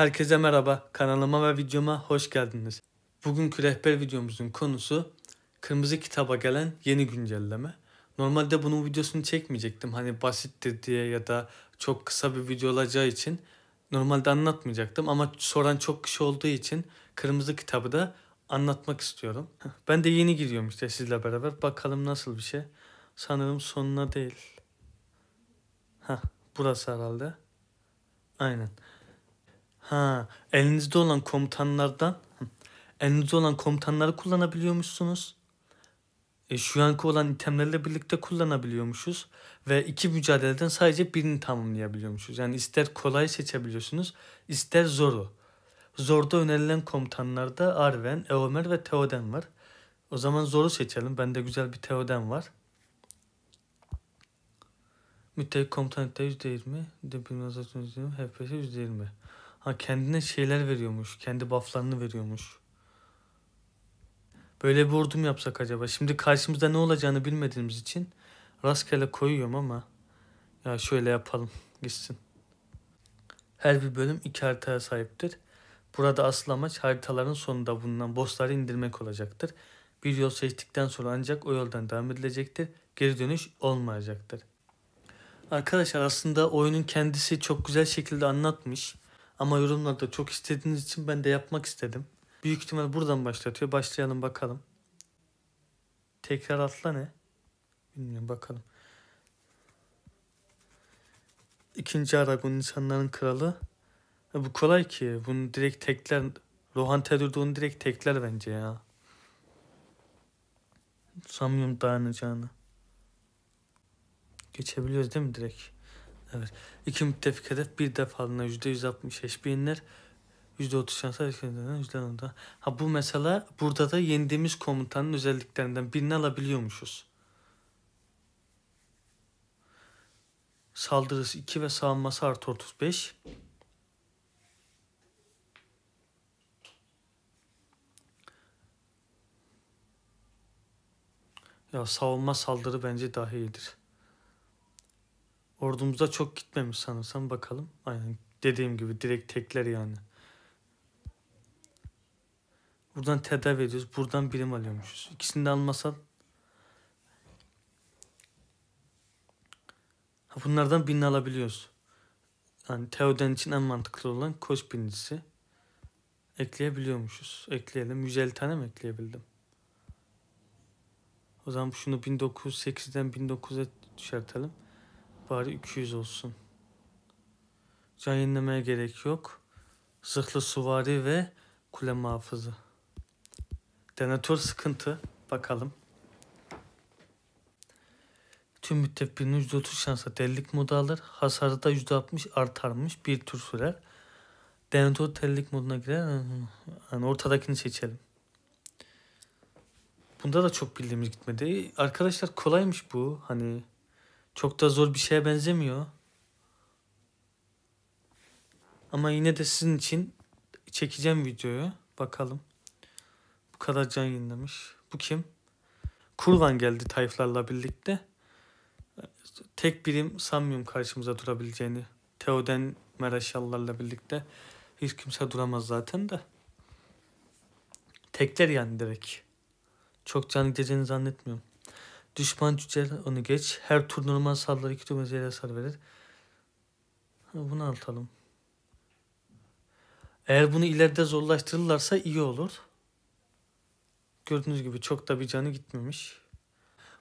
Herkese merhaba, kanalıma ve videoma hoş geldiniz. Bugünkü rehber videomuzun konusu kırmızı kitaba gelen yeni güncelleme. Normalde bunun videosunu çekmeyecektim hani basittir diye ya da çok kısa bir video olacağı için normalde anlatmayacaktım ama soran çok kişi olduğu için kırmızı kitabı da anlatmak istiyorum. Ben de yeni giriyorum işte sizle beraber bakalım nasıl bir şey. Sanırım sonuna değil. Hah burası herhalde. Aynen. Ha, elinizde olan komutanlardan elinizde olan komutanları kullanabiliyormuşsunuz. E, şu anki olan itemlerle birlikte kullanabiliyormuşuz. Ve iki mücadeleden sadece birini tamamlayabiliyormuşuz. Yani ister kolay seçebiliyorsunuz ister zoru. Zorda önerilen komutanlarda Arven, Eomer ve Theoden var. O zaman zoru seçelim. Bende güzel bir Theoden var. Müttefik komutanlıkta %20, de bilmez HPS %20. Ha kendine şeyler veriyormuş. Kendi bufflarını veriyormuş. Böyle bir ordu mu yapsak acaba? Şimdi karşımızda ne olacağını bilmediğimiz için rastgele koyuyorum ama ya şöyle yapalım gitsin. Her bir bölüm iki haritaya sahiptir. Burada asıl amaç haritaların sonunda bulunan bossları indirmek olacaktır. Bir yol seçtikten sonra ancak o yoldan devam edilecektir. Geri dönüş olmayacaktır. Arkadaşlar aslında oyunun kendisi çok güzel şekilde anlatmış. Ama yorumlarda çok istediğiniz için ben de yapmak istedim. Büyük ihtimal buradan başlatıyor. Başlayalım bakalım. Tekrar atla ne? Bilmiyorum bakalım. İkinci Aragon insanların kralı. Ya bu kolay ki. Bunu direkt tekler. Rohan Terur'da direkt tekler bence ya. Sanmıyorum dayanacağını. Geçebiliyoruz değil mi direkt? Evet. İki müttefik hedef bir defalığına %160 eşbeyinler. %30 şansa %10'da. Ha bu mesela burada da yendiğimiz komutanın özelliklerinden birini alabiliyormuşuz. Saldırısı 2 ve savunması artı 35. Ya savunma saldırı bence daha iyidir. Ordumuza çok gitmemiş sanırsam bakalım. Aynen dediğim gibi direkt tekler yani. Buradan tedavi ediyoruz. Buradan birim alıyormuşuz. İkisini de almasan bunlardan birini alabiliyoruz. Yani Theoden için en mantıklı olan koç birincisi. Ekleyebiliyormuşuz. Ekleyelim. 150 tane mi ekleyebildim? O zaman şunu 1908'den 1900'e düşertelim bari 200 olsun. Can yenilemeye gerek yok. Zırhlı suvari ve kule muhafızı. Denatör sıkıntı. Bakalım. Tüm müttefinin %30 şansa delilik modu alır. Hasarı da %60 artarmış. Bir tur sürer. Denatör delilik moduna girer. Yani ortadakini seçelim. Bunda da çok bildiğimiz gitmedi. Arkadaşlar kolaymış bu. Hani çok da zor bir şeye benzemiyor. Ama yine de sizin için çekeceğim videoyu. Bakalım. Bu kadar can yayınlamış. Bu kim? Kurvan geldi Tayflarla birlikte. Tek birim sanmıyorum karşımıza durabileceğini. Teoden Meraşallarla birlikte. Hiç kimse duramaz zaten de. Tekler yani direkt. Çok can gideceğini zannetmiyorum. Düşman cücel onu geç. Her tur normal saldırı iki tümözeye hasar verir. bunu atalım. Eğer bunu ileride zorlaştırırlarsa iyi olur. Gördüğünüz gibi çok da bir canı gitmemiş.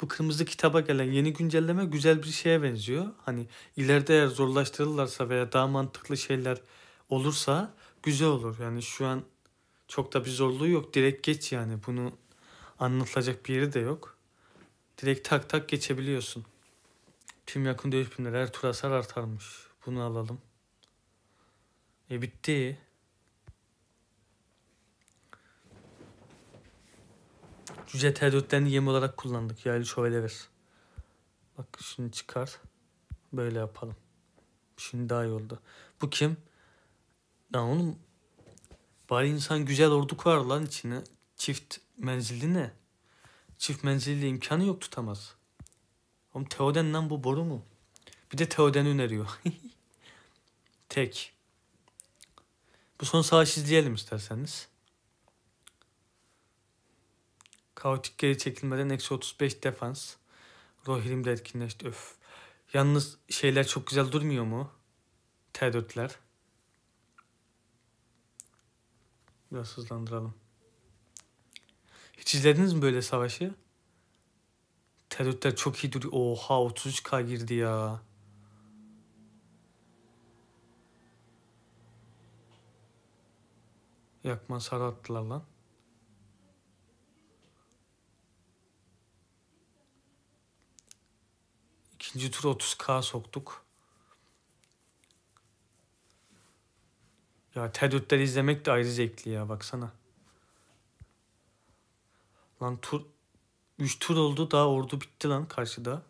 Bu kırmızı kitaba gelen yeni güncelleme güzel bir şeye benziyor. Hani ileride eğer zorlaştırırlarsa veya daha mantıklı şeyler olursa güzel olur. Yani şu an çok da bir zorluğu yok. Direkt geç yani. Bunu anlatılacak bir yeri de yok. Direkt tak tak geçebiliyorsun. Tüm yakın dövüş bilimleri her tur hasar artarmış. Bunu alalım. E bitti. Cüce T4'lerini yem olarak kullandık. Yaylı şöyle ver. Bak şunu çıkar. Böyle yapalım. Şimdi daha iyi oldu. Bu kim? Lan oğlum. Bari insan güzel orduk var lan içine. Çift menzilli ne? Çift menzilli imkanı yok tutamaz. Oğlum Teoden lan bu boru mu? Bir de Teoden öneriyor. Tek. Bu son savaş izleyelim isterseniz. Kaotik geri çekilmeden eksi 35 defans. Rohirrim de etkinleşti. Öf. Yalnız şeyler çok güzel durmuyor mu? T4'ler. Biraz hızlandıralım. Hiç izlediniz mi böyle savaşı? Terörler çok iyi duruyor. Oha 33k girdi ya. Yakma sarı attılar lan. İkinci tur 30k soktuk. Ya Ted izlemek de ayrı zevkli ya baksana. Lan tur 3 tur oldu daha ordu bitti lan karşıda.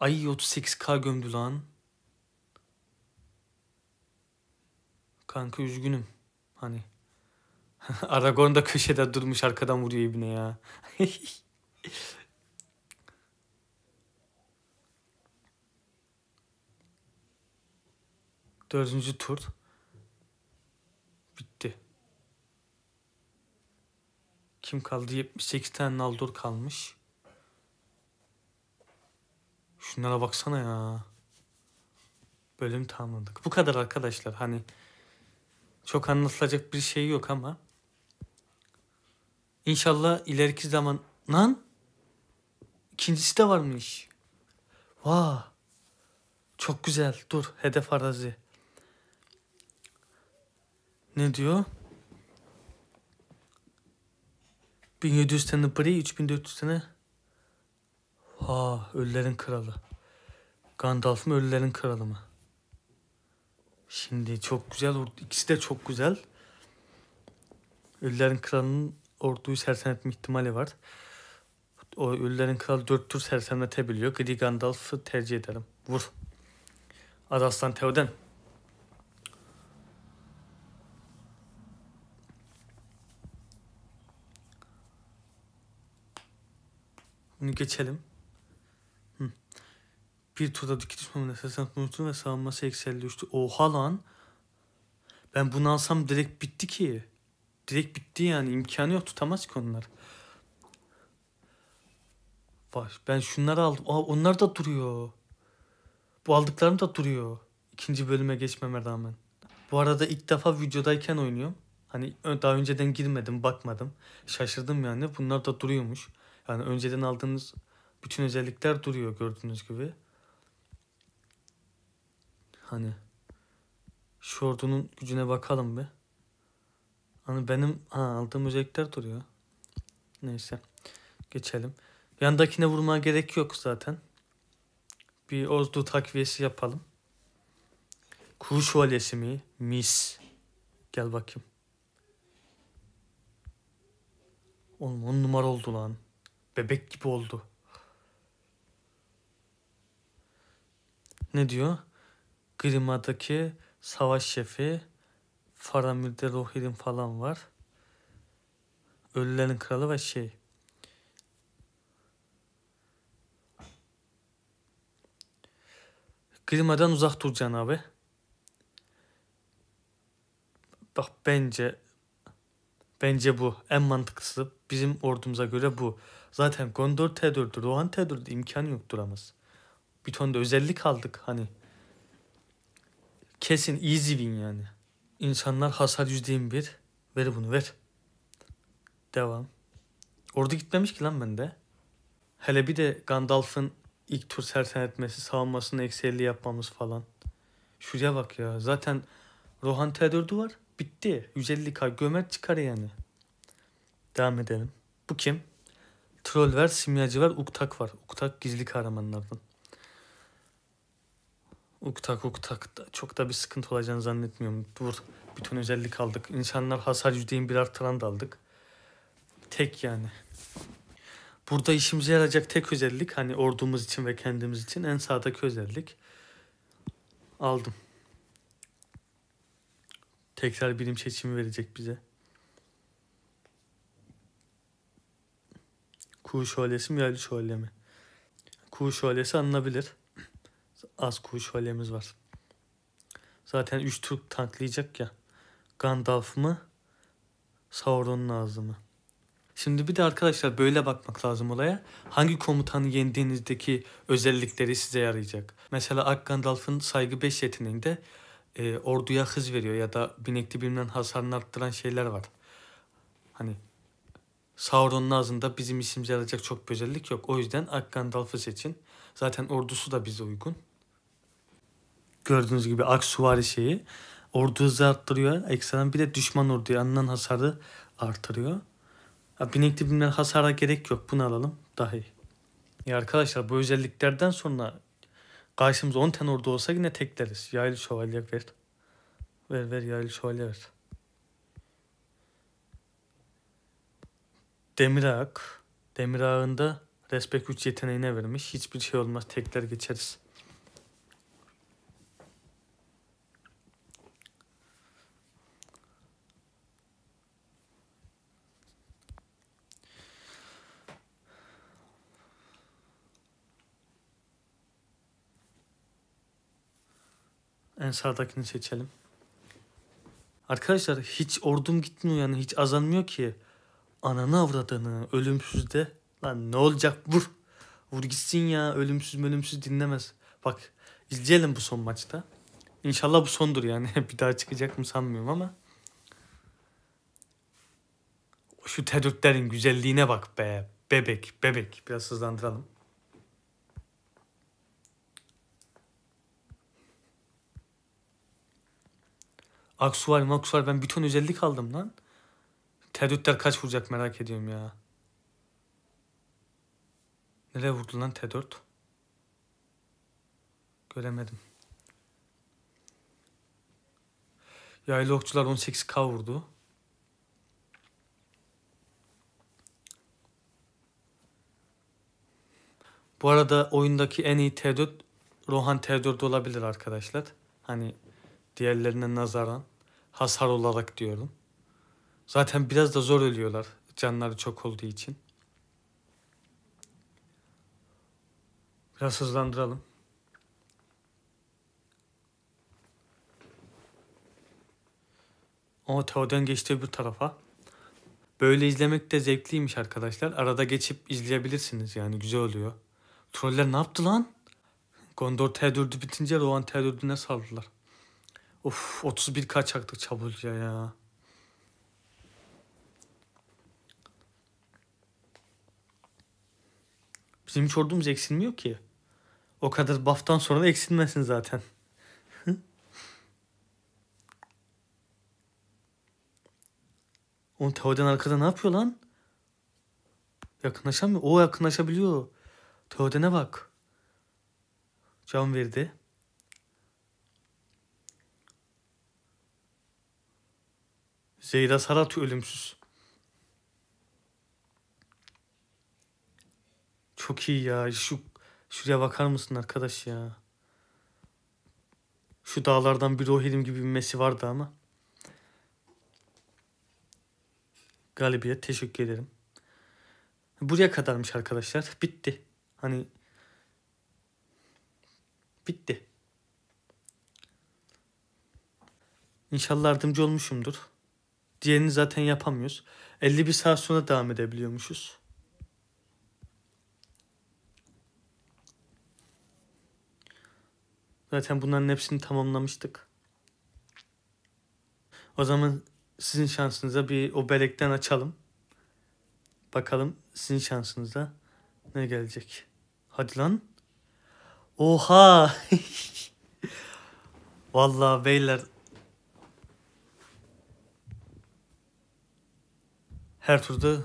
Ay 38k gömdü lan. Kanka üzgünüm. Hani Aragorn da köşede durmuş arkadan vuruyor ibne ya. Dördüncü tur bitti. Kim kaldı? 78 tane Naldur kalmış. Şunlara baksana ya. Bölüm tamamladık. Bu kadar arkadaşlar. Hani çok anlatılacak bir şey yok ama. İnşallah ileriki zaman... Lan! İkincisi de varmış. Vaa! Çok güzel. Dur. Hedef arazi. Ne diyor? 1700 tane Brey, 3400 tane... Ha, ölülerin kralı. Gandalf mı, ölülerin kralı mı? Şimdi çok güzel ikisi de çok güzel. Ölülerin kralının orduyu sersemletme ihtimali var. O ölülerin kralı dört tur sersemletebiliyor. Gri Gandalf'ı tercih ederim. Vur. Adaslan Teoden. Bunu geçelim. Hı. Bir turda tüketiş mamını esasını unutun ve savunması ekseldi düştü. Oha lan. Ben bunu alsam direkt bitti ki. Direkt bitti yani. imkanı yok. Tutamaz ki onlar. Var. Ben şunları aldım. Aa, onlar da duruyor. Bu aldıklarım da duruyor. İkinci bölüme geçmeme rağmen. Bu arada ilk defa videodayken oynuyorum. Hani daha önceden girmedim, bakmadım. Şaşırdım yani. Bunlar da duruyormuş. Yani önceden aldığınız bütün özellikler duruyor gördüğünüz gibi. Hani şu ordunun gücüne bakalım be. Hani benim ha, aldığım özellikler duruyor. Neyse. Geçelim. Yandakine vurmaya gerek yok zaten. Bir ordu takviyesi yapalım. Kuru şövalyesi mi? Mis. Gel bakayım. Oğlum on numara oldu lan. Bebek gibi oldu. Ne diyor? Grima'daki savaş şefi Faramir'de Rohirrim falan var. Ölülerin kralı ve şey. Grima'dan uzak duracaksın abi. Bak bence Bence bu en mantıklısı bizim ordumuza göre bu. Zaten Gondor T4'dür. Rohan T4'dü. imkan yok duramaz. Bir ton da özellik aldık hani. Kesin easy win yani. İnsanlar hasar %21. Ver bunu ver. Devam. Ordu gitmemiş ki lan bende. Hele bir de Gandalf'ın ilk tur sersen etmesi, savunmasını eksi 50 yapmamız falan. Şuraya bak ya. Zaten Rohan T4'ü var. Bitti. 150k gömer çıkar yani. Devam edelim. Bu kim? Troll var, simyacı var, uktak var. Uktak gizli kahramanlardan. Uktak uktak da çok da bir sıkıntı olacağını zannetmiyorum. Dur bütün özellik aldık. İnsanlar hasar yüzdeyin bir artıran da aldık. Tek yani. Burada işimize yarayacak tek özellik hani ordumuz için ve kendimiz için en sağdaki özellik. Aldım. Tekrar bilim seçimi verecek bize. Kuğu şölesi mi yaylı şöle mi? Kuğu şölesi alınabilir. Az kuğu şölemiz var. Zaten 3 Türk tanklayacak ya. Gandalf mı? Sauron'un ağzı mı? Şimdi bir de arkadaşlar böyle bakmak lazım olaya. Hangi komutanı yendiğinizdeki özellikleri size yarayacak. Mesela Ak Gandalf'ın saygı 5 yeteneğinde e, orduya hız veriyor ya da binekli bilmem hasarını arttıran şeyler var. Hani Sauron'un ağzında bizim işimize yarayacak çok bir özellik yok. O yüzden Ak Gandalf'ı seçin. Zaten ordusu da bize uygun. Gördüğünüz gibi Ak Suvari şeyi ordu hızı arttırıyor. Ekstradan bir de düşman orduya alınan hasarı artırıyor. Ya, binekli bilmem hasara gerek yok. Bunu alalım. Daha iyi. Ya arkadaşlar bu özelliklerden sonra Karşımıza 10 tane ordu olsa yine tekleriz. Yaylı şövalye ver. Ver ver yaylı şövalye ver. Demir Ağak. Demir Ağak'ın da Respect 3 yeteneğine vermiş. Hiçbir şey olmaz. Tekler geçeriz. En sağdakini seçelim. Arkadaşlar hiç ordum gitmiyor yani hiç azanmıyor ki. Ananı avradını ölümsüzde. Lan ne olacak vur. Vur gitsin ya ölümsüz ölümsüz dinlemez. Bak izleyelim bu son maçta. İnşallah bu sondur yani. bir daha çıkacak mı sanmıyorum ama. Şu tereddütlerin güzelliğine bak be. Bebek, bebek. Biraz hızlandıralım. Aksuar, maksuar ben bütün özellik aldım lan. T4'ler kaç vuracak merak ediyorum ya. Nereye vurdu lan T4? Göremedim. Yaylı okçular 18k vurdu. Bu arada oyundaki en iyi T4 Rohan T4 olabilir arkadaşlar. Hani diğerlerine nazaran hasar olarak diyorum. Zaten biraz da zor ölüyorlar canları çok olduğu için. Biraz hızlandıralım. O Teo'dan geçti bir tarafa. Böyle izlemek de zevkliymiş arkadaşlar. Arada geçip izleyebilirsiniz yani güzel oluyor. Troller ne yaptı lan? Gondor T4'ü bitince Rohan T4'üne saldılar. Of 31 kaçaktık çabuca ya. Bizim hiç ordumuz eksilmiyor ki. O kadar baftan sonra da eksilmesin zaten. Oğlum Teoden arkada ne yapıyor lan? Yakınlaşamıyor. O yakınlaşabiliyor. Teoden'e bak. Can verdi. Zeyda Sarat ölümsüz. Çok iyi ya. Şu şuraya bakar mısın arkadaş ya? Şu dağlardan bir Rohilim gibi bir vardı ama. Galibiyet teşekkür ederim. Buraya kadarmış arkadaşlar. Bitti. Hani bitti. İnşallah yardımcı olmuşumdur. Diğerini zaten yapamıyoruz. 51 saat sonra devam edebiliyormuşuz. Zaten bunların hepsini tamamlamıştık. O zaman sizin şansınıza bir o belekten açalım. Bakalım sizin şansınıza ne gelecek. Hadi lan. Oha. Vallahi beyler Her turda hı,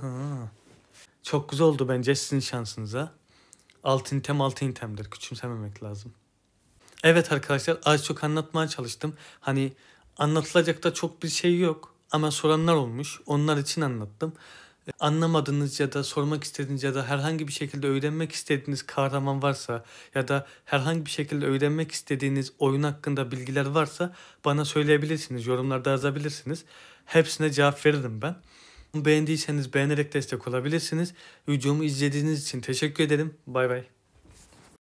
çok güzel oldu bence sizin şansınıza. Altın tem altın temdir. Küçümsememek lazım. Evet arkadaşlar az çok anlatmaya çalıştım. Hani anlatılacak da çok bir şey yok. Ama soranlar olmuş. Onlar için anlattım. E, anlamadığınız ya da sormak istediğiniz ya da herhangi bir şekilde öğrenmek istediğiniz kahraman varsa ya da herhangi bir şekilde öğrenmek istediğiniz oyun hakkında bilgiler varsa bana söyleyebilirsiniz. Yorumlarda yazabilirsiniz. Hepsine cevap veririm ben. Beğendiyseniz beğenerek destek olabilirsiniz. Videomu izlediğiniz için teşekkür ederim. Bay bay.